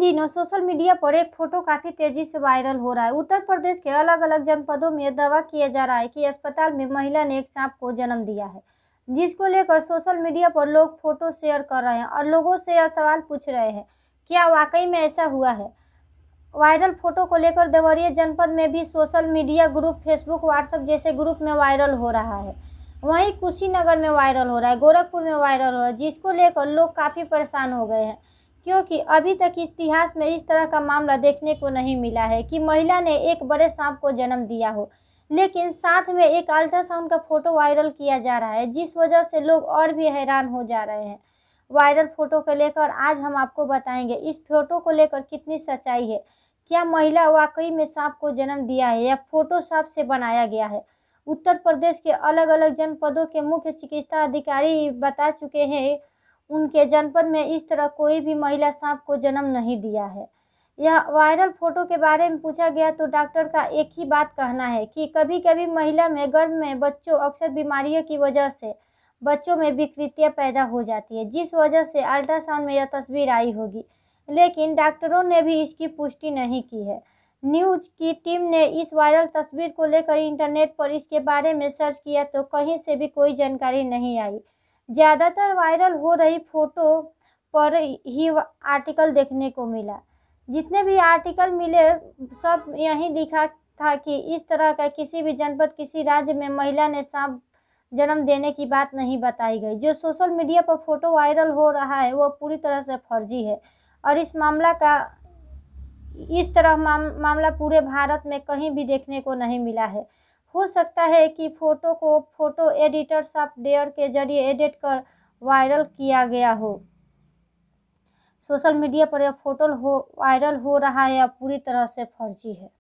दिनों social media पर एक फोटो काफी तेजी से वायरल हो रहा है उत्तर प्रदेश के अलग अलग जनपदों में दावा किया जा रहा है कि अस्पताल में महिला ने एक सांप को जन्म दिया है जिसको लेकर सोशल मीडिया पर लोग फोटो शेयर कर रहे हैं और लोगों से यह सवाल पूछ रहे हैं क्या वाकई में ऐसा हुआ है वायरल फोटो को लेकर देवरिया जनपद में भी social media group Facebook WhatsApp जैसे ग्रुप में वायरल हो रहा है वहीं कुशीनगर में वायरल हो रहा है गोरखपुर में वायरल हो रहा है जिसको लेकर लोग काफ़ी परेशान हो गए हैं क्योंकि अभी तक इतिहास में इस तरह का मामला देखने को नहीं मिला है कि महिला ने एक बड़े सांप को जन्म दिया हो लेकिन साथ में एक अल्ट्रासाउंड का फोटो वायरल किया जा रहा है जिस वजह से लोग और भी हैरान हो जा रहे हैं वायरल फोटो को लेकर आज हम आपको बताएंगे इस फोटो को लेकर कितनी सच्चाई है क्या महिला वाकई में सांप को जन्म दिया है या फोटो सांप से बनाया गया है उत्तर प्रदेश के अलग अलग जनपदों के मुख्य चिकित्सा अधिकारी बता चुके हैं उनके जनपद में इस तरह कोई भी महिला सांप को जन्म नहीं दिया है यह वायरल फोटो के बारे में पूछा गया तो डॉक्टर का एक ही बात कहना है कि कभी कभी महिला में गर्भ में बच्चों अक्सर बीमारियों की वजह से बच्चों में विकृतियाँ पैदा हो जाती है जिस वजह से अल्ट्रासाउंड में यह तस्वीर आई होगी लेकिन डॉक्टरों ने भी इसकी पुष्टि नहीं की है न्यूज की टीम ने इस वायरल तस्वीर को लेकर इंटरनेट पर इसके बारे में सर्च किया तो कहीं से भी कोई जानकारी नहीं आई ज़्यादातर वायरल हो रही फ़ोटो पर ही आर्टिकल देखने को मिला जितने भी आर्टिकल मिले सब यही लिखा था कि इस तरह का किसी भी जनपद किसी राज्य में महिला ने सांप जन्म देने की बात नहीं बताई गई जो सोशल मीडिया पर फोटो वायरल हो रहा है वो पूरी तरह से फर्जी है और इस मामला का इस तरह माम, मामला पूरे भारत में कहीं भी देखने को नहीं मिला है हो सकता है कि फ़ोटो को फ़ोटो एडिटर सॉफ्टवेयर के जरिए एडिट कर वायरल किया गया हो सोशल मीडिया पर यह फोटो हो वायरल हो रहा है या पूरी तरह से फर्जी है